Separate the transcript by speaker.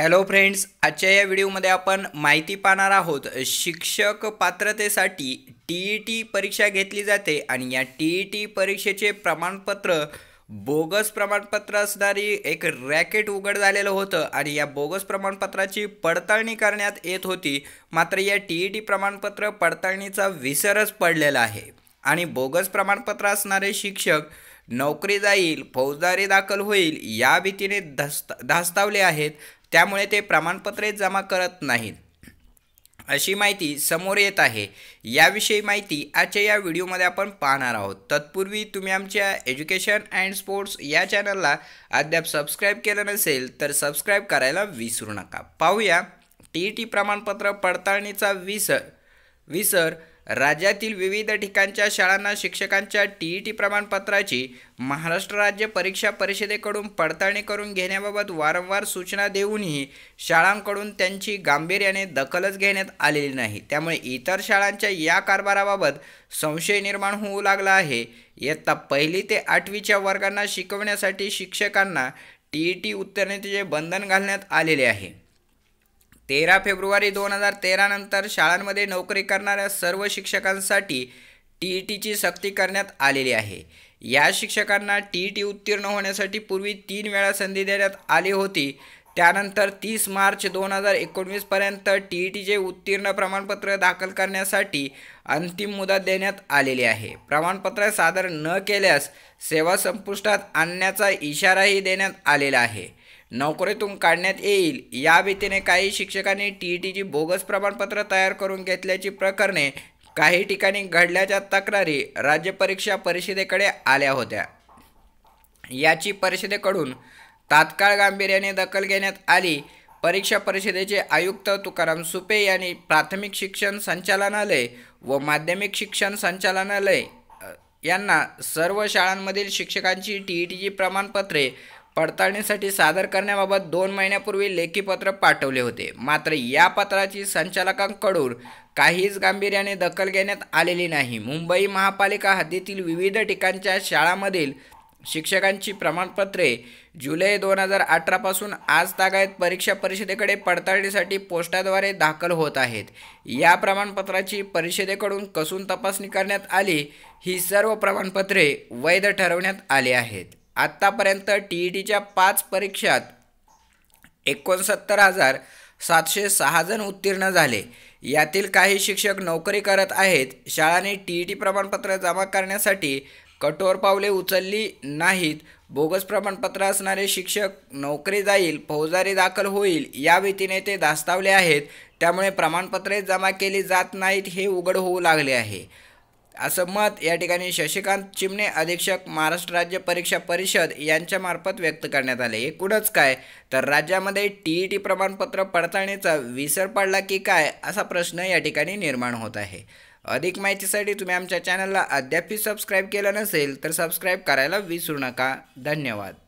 Speaker 1: hello friends आजच्या या व्हिडिओमध्ये आपण माहिती पाहणार आहोत शिक्षक पात्रतेसाठी टी ई टी परीक्षा घेतली जाते आणि या टी ई टी परीक्षेचे प्रमाणपत्र बोगस प्रमाणपत्र असणारी एक रॅकेट उघड झालेलं होतं आणि या बोगस प्रमाणपत्राची पडताळणी करण्यात येत होती मात्र या टी ई टी प्रमाणपत्र पडताळणीचा विसरच पडलेला आहे आणि बोगस प्रमाणपत्र असणारे शिक्षक नोकरी जाईल फौजदारी दाखल होईल या भीतीने धस्त धास्तावले आहेत त्यामुळे ते प्रमाणपत्रे जमा करत नाहीत अशी माहिती समोर येत आहे याविषयी माहिती आजच्या या व्हिडिओमध्ये आपण पाहणार आहोत तत्पूर्वी तुम्ही आमच्या एज्युकेशन अँड स्पोर्ट्स या चॅनलला अद्याप सबस्क्राईब केलं नसेल तर सबस्क्राईब करायला विसरू नका पाहूया टी ई टी प्रमाणपत्र पडताळणीचा विसर विसर राज्यातील विविध ठिकाणच्या शाळांना शिक्षकांच्या टी ई टी प्रमाणपत्राची महाराष्ट्र राज्य परीक्षा परिषदेकडून पडताळणी करून घेण्याबाबत वारंवार सूचना देऊनही शाळांकडून त्यांची गांभीर्याने दखलच घेण्यात आलेली नाही त्यामुळे इतर शाळांच्या या कारभाराबाबत संशय निर्माण होऊ लागला आहे इयत्ता पहिली ते आठवीच्या वर्गांना शिकवण्यासाठी शिक्षकांना टी ई टी उत्तीर्णतेचे बंधन घालण्यात आलेले आहे तेरा फेब्रुवारी दोन हजार तेरानंतर शाळांमध्ये नोकरी करणाऱ्या सर्व शिक्षकांसाठी टी ई टीची सक्ती करण्यात आलेली आहे या शिक्षकांना टी ई टी उत्तीर्ण होण्यासाठी पूर्वी तीन वेळा संधी देण्यात आली होती त्यानंतर तीस मार्च दोन हजार एकोणवीसपर्यंत टी ई टीचे उत्तीर्ण प्रमाणपत्र दाखल करण्यासाठी अंतिम मुदत देण्यात आलेली आहे प्रमाणपत्र सादर न केल्यास सेवा संपुष्टात आणण्याचा इशाराही देण्यात आलेला आहे नोकरीतून काढण्यात येईल या भीतीने काही शिक्षकांनी टी ई टीची बोगस प्रमाणपत्र तयार करून घेतल्याची प्रकरणे काही ठिकाणी घडल्याच्या तक्रारी राज्य परीक्षा परिषदेकडे आल्या होत्या याची परिषदेकडून तात्काळ गांभीर्याने दखल घेण्यात आली परीक्षा परिषदेचे आयुक्त तुकाराम सुपे यांनी प्राथमिक शिक्षण संचालनालय व माध्यमिक शिक्षण संचालनालय यांना सर्व शाळांमधील शिक्षकांची टी ई टीची प्रमाणपत्रे पडताळणीसाठी सादर करण्याबाबत दोन महिन्यापूर्वी लेखीपत्र पाठवले होते मात्र या पत्राची संचालकांकडून काहीच गांभीर्याने दखल घेण्यात आलेली नाही मुंबई महापालिका हद्दीतील विविध ठिकाणच्या शाळांमधील शिक्षकांची प्रमाणपत्रे जुलै दोन हजार अठरापासून आज तागायत परीक्षा परिषदेकडे पडताळणीसाठी पोस्टाद्वारे दाखल होत आहेत या प्रमाणपत्राची परिषदेकडून कसून तपासणी करण्यात आली ही सर्व प्रमाणपत्रे वैध ठरवण्यात आली आहेत आत्तापर्यंत टी ई टीच्या पाच परीक्षात एकोणसत्तर हजार सातशे सहा जण उत्तीर्ण झाले यातील काही शिक्षक नोकरी करत आहेत शाळांनी टी ई टी प्रमाणपत्र जमा करण्यासाठी कठोर पावले उचलली नाहीत बोगस प्रमाणपत्र असणारे शिक्षक नोकरी जाईल फौजदारी दाखल होईल या भीतीने ते दास्तावले आहेत त्यामुळे प्रमाणपत्रे जमा केली जात नाहीत हे उघड होऊ लागले आहे असं मत या ठिकाणी शशिकांत चिमणे अधीक्षक महाराष्ट्र राज्य परीक्षा परिषद यांच्यामार्फत व्यक्त करण्यात आले एकूणच काय तर राज्यामध्ये टी ई टी प्रमाणपत्र पडताळणीचा विसर पडला की काय असा प्रश्न या ठिकाणी निर्माण होत आहे अधिक माहितीसाठी तुम्ही आमच्या चॅनलला अद्यापही सबस्क्राईब केलं नसेल तर सबस्क्राईब करायला विसरू नका धन्यवाद